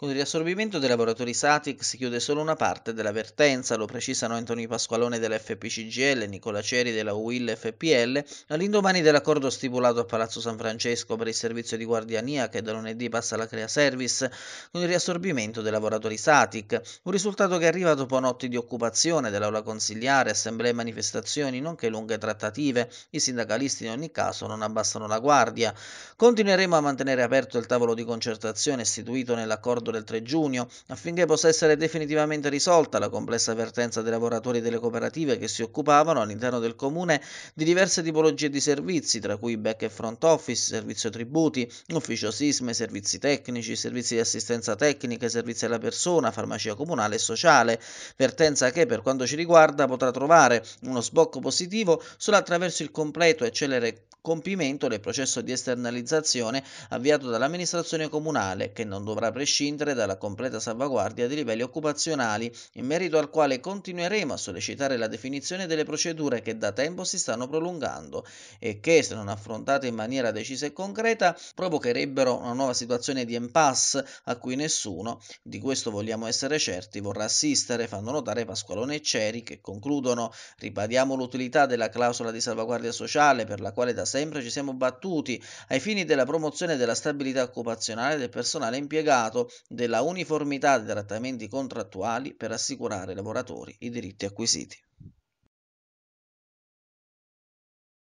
Con il riassorbimento dei lavoratori SATIC si chiude solo una parte dell'avvertenza, lo precisano Antonio Pasqualone dell'FPCGL e Nicola Ceri della UIL FPL, all'indomani dell'accordo stipulato a Palazzo San Francesco per il servizio di guardiania che da lunedì passa alla Crea Service, con il riassorbimento dei lavoratori SATIC, un risultato che arriva dopo notti di occupazione dell'aula consigliare, assemblee e manifestazioni, nonché lunghe trattative. I sindacalisti in ogni caso non abbassano la guardia. Continueremo a mantenere aperto il tavolo di concertazione istituito nell'accordo scaduto del 3 giugno, affinché possa essere definitivamente risolta la complessa vertenza dei lavoratori delle cooperative che si occupavano all'interno del comune di diverse tipologie di servizi, tra cui back e front office, servizio tributi, ufficio sisme, servizi tecnici, servizi di assistenza tecnica, servizi alla persona, farmacia comunale e sociale, vertenza che per quanto ci riguarda potrà trovare uno sbocco positivo solo attraverso il completo e celere compimento del processo di esternalizzazione avviato dall'amministrazione comunale, che non dovrà prescindere dalla completa salvaguardia dei livelli occupazionali, in merito al quale continueremo a sollecitare la definizione delle procedure che da tempo si stanno prolungando e che, se non affrontate in maniera decisa e concreta, provocherebbero una nuova situazione di impasse a cui nessuno, di questo vogliamo essere certi, vorrà assistere, fanno notare Pasqualone e Ceri che concludono. Ribadiamo l'utilità della clausola di salvaguardia sociale per la quale da sempre sempre ci siamo battuti ai fini della promozione della stabilità occupazionale del personale impiegato, della uniformità dei trattamenti contrattuali per assicurare ai lavoratori i diritti acquisiti.